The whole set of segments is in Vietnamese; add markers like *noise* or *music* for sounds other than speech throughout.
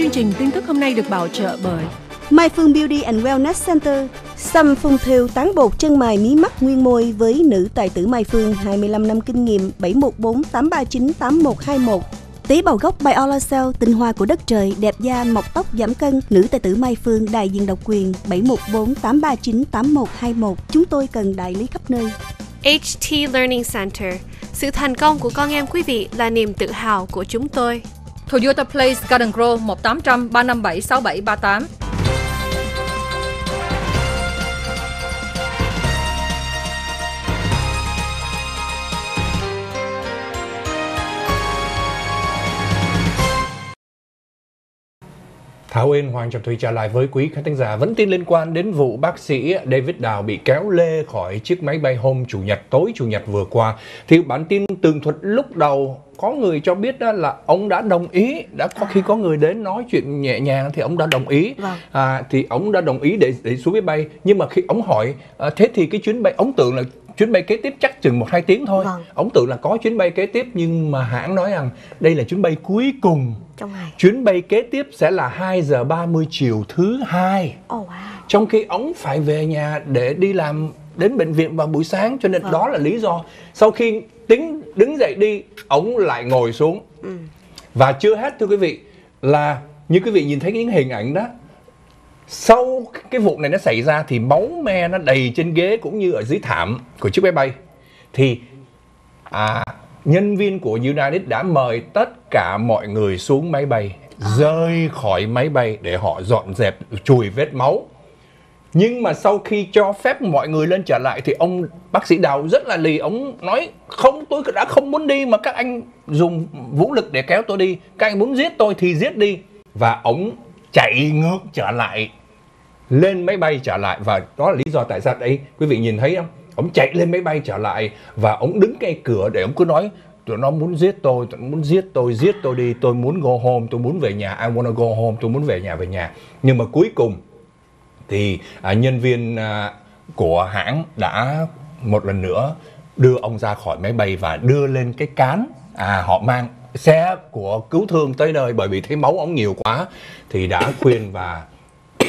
Chương trình tin tức hôm nay được bảo trợ bởi Mai Phương Beauty and Wellness Center, xăm phun thêu tán bột chân mày mí mắt nguyên môi với nữ tài tử Mai Phương 25 năm kinh nghiệm 7148398121. Tế bào gốc Biolacell, tinh hoa của đất trời, đẹp da, mọc tóc, giảm cân, nữ tài tử Mai Phương, đại diện độc quyền 7148398121. Chúng tôi cần đại lý khắp nơi. HT Learning Center, sự thành công của con em quý vị là niềm tự hào của chúng tôi. Toyota Place Garden Grove 1800 357 6738 Hảo Uyên Hoàng Trọng thủy trở lại với quý khán thính giả vẫn tin liên quan đến vụ bác sĩ David Đào bị kéo lê khỏi chiếc máy bay hôm Chủ nhật tối Chủ nhật vừa qua. Thì bản tin tường thuật lúc đầu có người cho biết đó là ông đã đồng ý đã có khi có người đến nói chuyện nhẹ nhàng thì ông đã đồng ý vâng. à, thì ông đã đồng ý để để xuống máy bay nhưng mà khi ông hỏi à, thế thì cái chuyến bay ông tưởng là chuyến bay kế tiếp chắc chừng một hai tiếng thôi vâng. ổng tưởng là có chuyến bay kế tiếp nhưng mà hãng nói rằng đây là chuyến bay cuối cùng trong ngày chuyến bay kế tiếp sẽ là 2 giờ 30 chiều thứ hai oh, wow. trong khi ổng phải về nhà để đi làm đến bệnh viện vào buổi sáng cho nên vâng. đó là lý do sau khi tính đứng dậy đi ổng lại ngồi xuống ừ. và chưa hết thưa quý vị là như quý vị nhìn thấy những hình ảnh đó sau cái vụ này nó xảy ra thì máu me nó đầy trên ghế cũng như ở dưới thảm của chiếc máy bay thì à, nhân viên của United đã mời tất cả mọi người xuống máy bay à. rơi khỏi máy bay để họ dọn dẹp chùi vết máu nhưng mà sau khi cho phép mọi người lên trở lại thì ông bác sĩ đào rất là lì ông nói không tôi đã không muốn đi mà các anh dùng vũ lực để kéo tôi đi các anh muốn giết tôi thì giết đi và ông chạy ngược trở lại lên máy bay trở lại và đó là lý do tại sao đấy quý vị nhìn thấy không ông chạy lên máy bay trở lại và ông đứng ngay cửa để ông cứ nói tụi nó muốn giết tôi tụi nó muốn giết tôi giết tôi đi tôi muốn go home tôi muốn về nhà I wanna go home tôi muốn về nhà về nhà nhưng mà cuối cùng thì à, nhân viên à, của hãng đã một lần nữa đưa ông ra khỏi máy bay và đưa lên cái cán à họ mang xe của cứu thương tới nơi bởi vì thấy máu ông nhiều quá thì đã khuyên và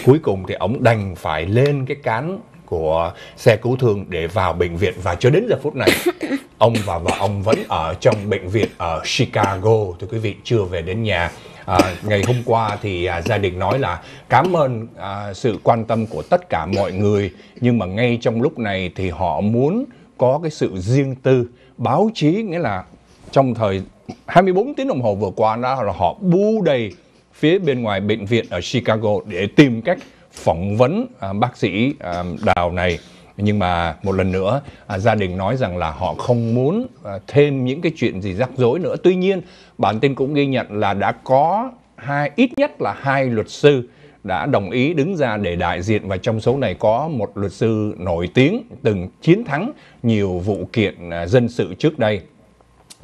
cuối cùng thì ông đành phải lên cái cán của xe cứu thương để vào bệnh viện và cho đến giờ phút này *coughs* ông và vợ ông vẫn ở trong bệnh viện ở Chicago thưa quý vị chưa về đến nhà à, ngày hôm qua thì à, gia đình nói là cảm ơn à, sự quan tâm của tất cả mọi người nhưng mà ngay trong lúc này thì họ muốn có cái sự riêng tư báo chí nghĩa là trong thời 24 tiếng đồng hồ vừa qua đó là họ bu đầy phía bên ngoài bệnh viện ở Chicago để tìm cách phỏng vấn à, bác sĩ à, Đào này nhưng mà một lần nữa à, gia đình nói rằng là họ không muốn thêm những cái chuyện gì rắc rối nữa. Tuy nhiên bản tin cũng ghi nhận là đã có hai ít nhất là hai luật sư đã đồng ý đứng ra để đại diện và trong số này có một luật sư nổi tiếng từng chiến thắng nhiều vụ kiện dân sự trước đây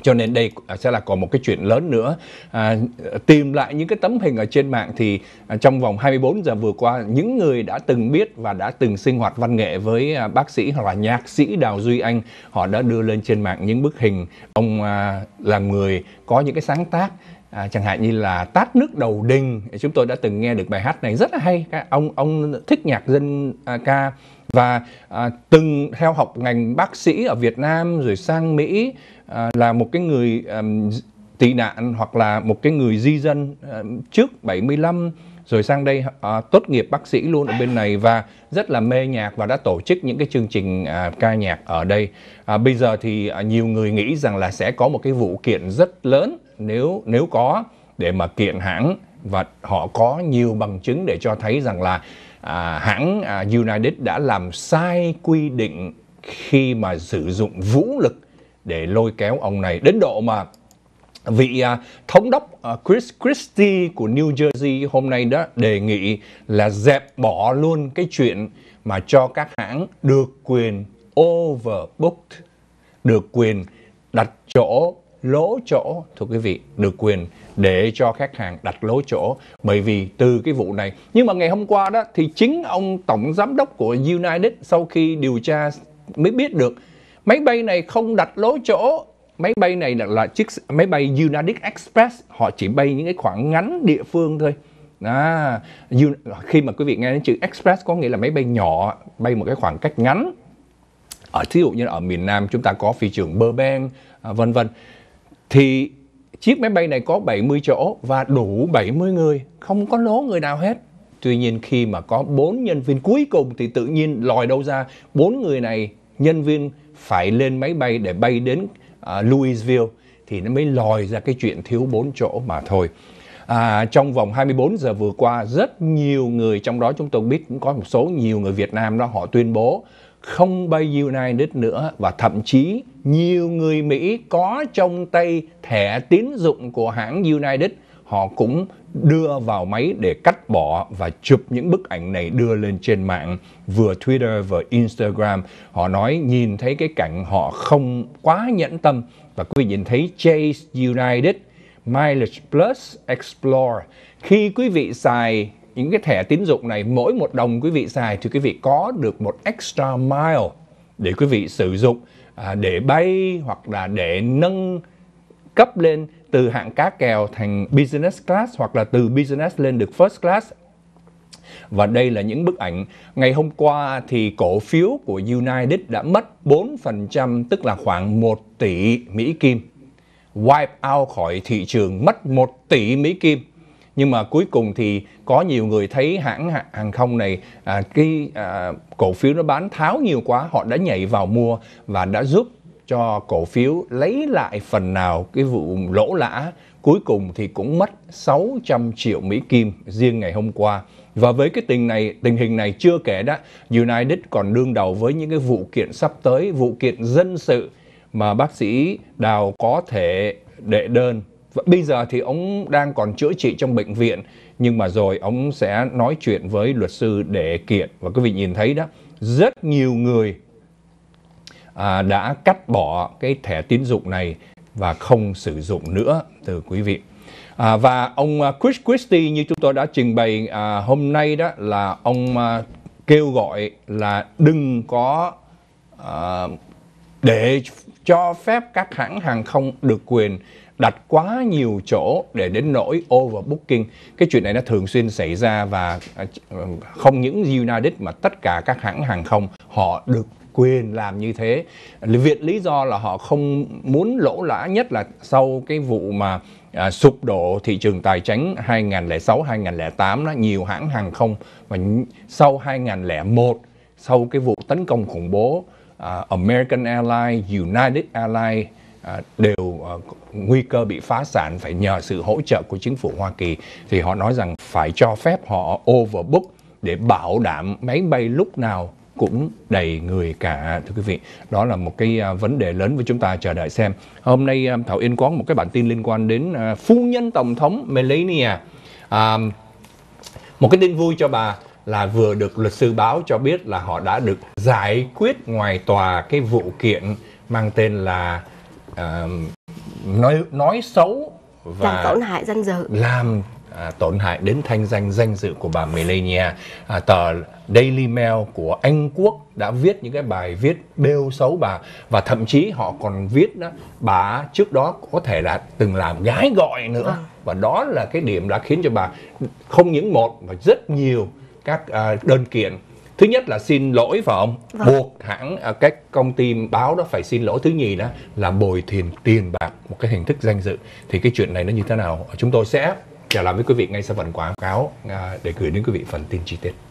cho nên đây sẽ là còn một cái chuyện lớn nữa à, tìm lại những cái tấm hình ở trên mạng thì à, trong vòng 24 giờ vừa qua những người đã từng biết và đã từng sinh hoạt văn nghệ với à, bác sĩ hoặc là nhạc sĩ Đào Duy Anh họ đã đưa lên trên mạng những bức hình ông à, là người có những cái sáng tác à, chẳng hạn như là tát nước đầu đình chúng tôi đã từng nghe được bài hát này rất là hay các ông ông thích nhạc dân à, ca và à, từng theo học ngành bác sĩ ở Việt Nam rồi sang Mỹ à, là một cái người à, tị nạn hoặc là một cái người di dân à, trước 75 rồi sang đây à, tốt nghiệp bác sĩ luôn ở bên này và rất là mê nhạc và đã tổ chức những cái chương trình à, ca nhạc ở đây. À, bây giờ thì à, nhiều người nghĩ rằng là sẽ có một cái vụ kiện rất lớn nếu nếu có để mà kiện hãng và họ có nhiều bằng chứng để cho thấy rằng là à, hãng à, United đã làm sai quy định khi mà sử dụng vũ lực để lôi kéo ông này đến độ mà vị à, thống đốc à, Chris Christie của New Jersey hôm nay đó đề nghị là dẹp bỏ luôn cái chuyện mà cho các hãng được quyền overbooked, được quyền đặt chỗ lỗ chỗ thưa quý vị được quyền để cho khách hàng đặt lỗ chỗ bởi vì từ cái vụ này nhưng mà ngày hôm qua đó thì chính ông tổng giám đốc của United sau khi điều tra mới biết được máy bay này không đặt lỗ chỗ máy bay này là, là chiếc máy bay United Express họ chỉ bay những cái khoảng ngắn địa phương thôi à, khi mà quý vị nghe đến chữ express có nghĩa là máy bay nhỏ bay một cái khoảng cách ngắn ở thí dụ như ở miền Nam chúng ta có phi trường Burbank à, vân vân thì chiếc máy bay này có 70 chỗ và đủ 70 người, không có lố người nào hết. Tuy nhiên khi mà có 4 nhân viên cuối cùng thì tự nhiên lòi đâu ra bốn người này nhân viên phải lên máy bay để bay đến uh, Louisville thì nó mới lòi ra cái chuyện thiếu 4 chỗ mà thôi. À, trong vòng 24 giờ vừa qua rất nhiều người trong đó chúng tôi biết cũng có một số nhiều người Việt Nam đó họ tuyên bố không bay United nữa và thậm chí nhiều người Mỹ có trong tay thẻ tín dụng của hãng United họ cũng đưa vào máy để cắt bỏ và chụp những bức ảnh này đưa lên trên mạng vừa Twitter vừa Instagram họ nói nhìn thấy cái cảnh họ không quá nhẫn tâm và quý vị nhìn thấy Chase United Mileage Plus Explore khi quý vị xài những cái thẻ tín dụng này mỗi một đồng quý vị xài thì quý vị có được một extra mile để quý vị sử dụng à, để bay hoặc là để nâng cấp lên từ hạng cá kèo thành business class hoặc là từ business lên được first class và đây là những bức ảnh ngày hôm qua thì cổ phiếu của United đã mất 4% tức là khoảng 1 tỷ Mỹ Kim wipe out khỏi thị trường mất 1 tỷ Mỹ Kim nhưng mà cuối cùng thì có nhiều người thấy hãng hàng không này à, cái à, cổ phiếu nó bán tháo nhiều quá họ đã nhảy vào mua và đã giúp cho cổ phiếu lấy lại phần nào cái vụ lỗ lã cuối cùng thì cũng mất 600 triệu Mỹ Kim riêng ngày hôm qua. Và với cái tình này tình hình này chưa kể đó, United còn đương đầu với những cái vụ kiện sắp tới, vụ kiện dân sự mà bác sĩ Đào có thể đệ đơn và bây giờ thì ông đang còn chữa trị trong bệnh viện nhưng mà rồi ông sẽ nói chuyện với luật sư để kiện và quý vị nhìn thấy đó rất nhiều người à, đã cắt bỏ cái thẻ tín dụng này và không sử dụng nữa từ quý vị. À, và ông à, Chris Christie như chúng tôi đã trình bày à, hôm nay đó là ông à, kêu gọi là đừng có à, để cho phép các hãng hàng không được quyền đặt quá nhiều chỗ để đến nỗi overbooking cái chuyện này nó thường xuyên xảy ra và à, ờ, không những United mà tất cả các hãng hàng không họ được quyền làm như thế viện lý do là họ không muốn lỗ lã nhất là sau cái vụ mà à, sụp đổ thị trường tài chính 2006 2008 đó nhiều hãng hàng không và sau 2001 sau cái vụ tấn công khủng bố à, American Airlines, United Airlines À, đều à, nguy cơ bị phá sản phải nhờ sự hỗ trợ của chính phủ Hoa Kỳ thì họ nói rằng phải cho phép họ overbook để bảo đảm máy bay lúc nào cũng đầy người cả thưa quý vị đó là một cái à, vấn đề lớn với chúng ta chờ đợi xem hôm nay thảo yên có một cái bản tin liên quan đến phu nhân tổng thống melania à, một cái tin vui cho bà là vừa được luật sư báo cho biết là họ đã được giải quyết ngoài tòa cái vụ kiện mang tên là À, nói nói xấu và làm tổn hại danh dự làm à, tổn hại đến thanh danh danh dự của bà Melania. À, tờ Daily Mail của Anh Quốc đã viết những cái bài viết bêu xấu bà và thậm chí họ còn viết đó bà trước đó có thể là từng làm gái gọi nữa à. và đó là cái điểm đã khiến cho bà không những một mà rất nhiều các à, đơn kiện thứ nhất là xin lỗi phải không vâng. buộc hãng à, các công ty báo đó phải xin lỗi thứ nhì đó là bồi thường tiền bạc một cái hình thức danh dự thì cái chuyện này nó như thế nào chúng tôi sẽ trả lời với quý vị ngay sau phần quảng cáo à, để gửi đến quý vị phần tin chi tiết